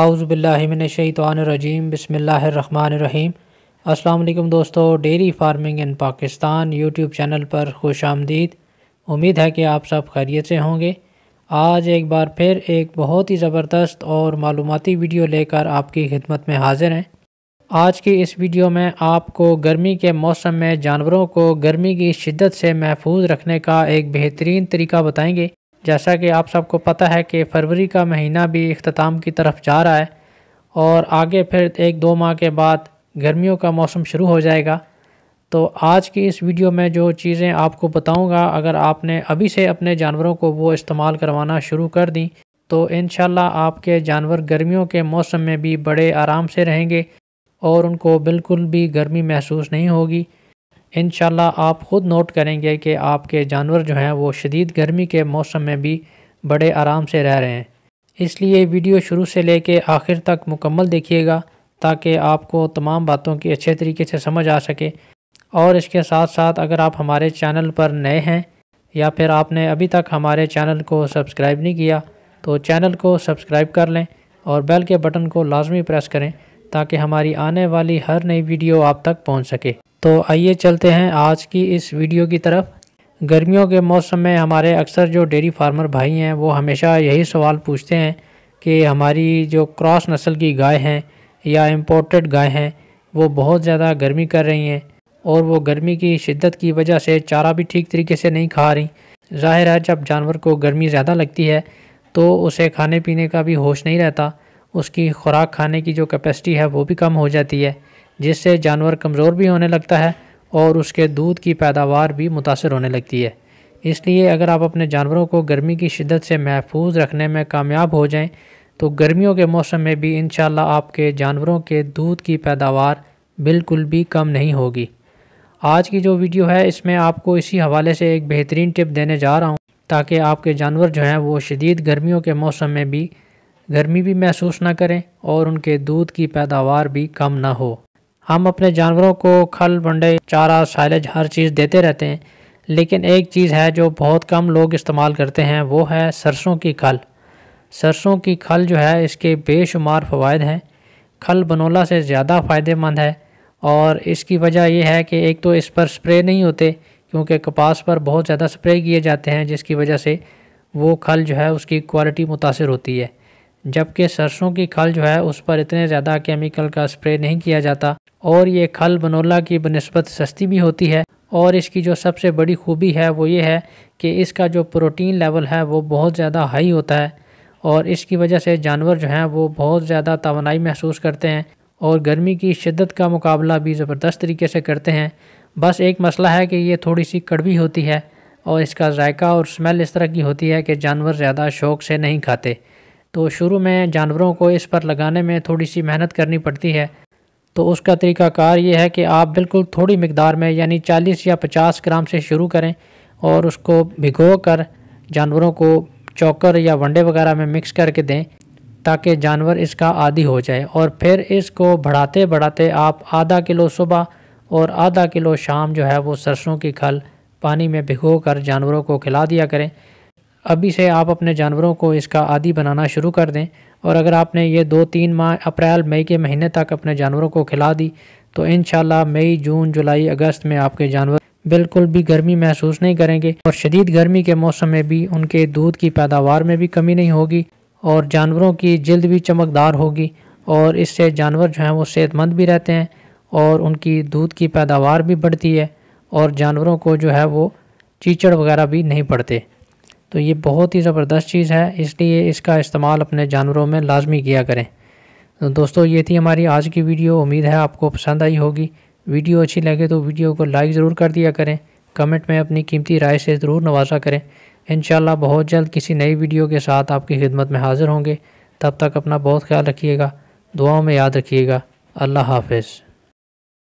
आउज़बिल्लिमिनशैतरजीम बसमीम अल्लाम दोस्तों dairy farming in Pakistan YouTube channel पर खुश आमदीद उम्मीद है कि आप सब खैरियत से होंगे आज एक बार फिर एक बहुत ही ज़बरदस्त और मालूमती वीडियो लेकर आपकी खिदमत में हाजिर हैं आज की इस वीडियो में आपको गर्मी के मौसम में जानवरों को गर्मी की शिद्दत से महफूज रखने का एक बेहतरीन तरीका बताएँगे जैसा कि आप सबको पता है कि फरवरी का महीना भी अख्ताम की तरफ जा रहा है और आगे फिर एक दो माह के बाद गर्मियों का मौसम शुरू हो जाएगा तो आज की इस वीडियो में जो चीज़ें आपको बताऊंगा अगर आपने अभी से अपने जानवरों को वो इस्तेमाल करवाना शुरू कर दी तो इन आपके जानवर गर्मियों के मौसम में भी बड़े आराम से रहेंगे और उनको बिल्कुल भी गर्मी महसूस नहीं होगी इन आप ख़ुद नोट करेंगे कि आपके जानवर जो हैं वो शदीद गर्मी के मौसम में भी बड़े आराम से रह रहे हैं इसलिए वीडियो शुरू से ले कर आखिर तक मुकम्मल देखिएगा ताकि आपको तमाम बातों की अच्छे तरीके से समझ आ सके और इसके साथ साथ अगर आप हमारे चैनल पर नए हैं या फिर आपने अभी तक हमारे चैनल को सब्सक्राइब नहीं किया तो चैनल को सब्सक्राइब कर लें और बेल के बटन को लाजमी प्रेस करें ताकि हमारी आने वाली हर नई वीडियो आप तक पहुँच सके तो आइए चलते हैं आज की इस वीडियो की तरफ गर्मियों के मौसम में हमारे अक्सर जो डेयरी फार्मर भाई हैं वो हमेशा यही सवाल पूछते हैं कि हमारी जो क्रॉस नस्ल की गाय हैं या इम्पोर्टेड गाय हैं वो बहुत ज़्यादा गर्मी कर रही हैं और वो गर्मी की शिद्दत की वजह से चारा भी ठीक तरीके से नहीं खा रही ज़ाहिर है जब जानवर को गर्मी ज़्यादा लगती है तो उसे खाने पीने का भी होश नहीं रहता उसकी खुराक खाने की जो कैपेसिटी है वो भी कम हो जाती है जिससे जानवर कमज़ोर भी होने लगता है और उसके दूध की पैदावार भी मुतासर होने लगती है इसलिए अगर आप अपने जानवरों को गर्मी की शिदत से महफूज रखने में कामयाब हो जाएं तो गर्मियों के मौसम में भी इन आपके जानवरों के दूध की पैदावार बिल्कुल भी कम नहीं होगी आज की जो वीडियो है इसमें आपको इसी हवाले से एक बेहतरीन टिप देने जा रहा हूँ ताकि आपके जानवर जो हैं वो शदीद गर्मियों के मौसम में भी गर्मी भी महसूस ना करें और उनके दूध की पैदावार भी कम ना हो हम अपने जानवरों को खल बंडे चारा साइलेज हर चीज़ देते रहते हैं लेकिन एक चीज़ है जो बहुत कम लोग इस्तेमाल करते हैं वो है सरसों की खल सरसों की खल जो है इसके बेशुमार फ़वाद हैं खल बनोला से ज़्यादा फ़ायदेमंद है और इसकी वजह यह है कि एक तो इस पर स्प्रे नहीं होते क्योंकि कपास पर बहुत ज़्यादा स्प्रे किए जाते हैं जिसकी वजह से वो खल जो है उसकी क्वालिटी मुतासर होती है जबकि सरसों की खल जो है उस पर इतने ज़्यादा केमिकल का स्प्रे नहीं किया जाता और ये खल बनोला की बनस्बत सस्ती भी होती है और इसकी जो सबसे बड़ी खूबी है वो ये है कि इसका जो प्रोटीन लेवल है वो बहुत ज़्यादा हाई होता है और इसकी वजह से जानवर जो हैं वो बहुत ज़्यादा तोानाई महसूस करते हैं और गर्मी की शिद्दत का मुकाबला भी ज़बरदस्त तरीके से करते हैं बस एक मसला है कि ये थोड़ी सी कड़वी होती है और इसका जायका और स्मेल इस तरह की होती है कि जानवर ज़्यादा शौक से नहीं खाते तो शुरू में जानवरों को इस पर लगाने में थोड़ी सी मेहनत करनी पड़ती है तो उसका तरीकाकार ये है कि आप बिल्कुल थोड़ी मकदार में यानी 40 या 50 ग्राम से शुरू करें और उसको भिगो कर जानवरों को चौकर या वंडे वगैरह में मिक्स करके दें ताकि जानवर इसका आदि हो जाए और फिर इसको बढ़ाते बढ़ाते आप आधा किलो सुबह और आधा किलो शाम जो है वो सरसों की खल पानी में भिगो कर जानवरों को खिला दिया करें अभी से आप अपने जानवरों को इसका आदि बनाना शुरू कर दें और अगर आपने ये दो तीन माह अप्रैल मई के महीने तक अपने जानवरों को खिला दी तो इन मई जून जुलाई अगस्त में आपके जानवर बिल्कुल भी गर्मी महसूस नहीं करेंगे और शदीद गर्मी के मौसम में भी उनके दूध की पैदावार में भी कमी नहीं होगी और जानवरों की जल्द भी चमकदार होगी और इससे जानवर जो हैं वो सेहतमंद भी रहते हैं और उनकी दूध की पैदावार भी बढ़ती है और जानवरों को जो है वो चीचड़ वगैरह भी नहीं पड़ते तो ये बहुत ही ज़बरदस्त चीज़ है इसलिए इसका इस्तेमाल अपने जानवरों में लाजमी किया करें तो दोस्तों ये थी हमारी आज की वीडियो उम्मीद है आपको पसंद आई होगी वीडियो अच्छी लगे तो वीडियो को लाइक ज़रूर कर दिया करें कमेंट में अपनी कीमती राय से ज़रूर नवाजा करें इन बहुत जल्द किसी नई वीडियो के साथ आपकी खिदमत में हाज़िर होंगे तब तक अपना बहुत ख्याल रखिएगा दुआओं में याद रखिएगा अल्लाह हाफिज़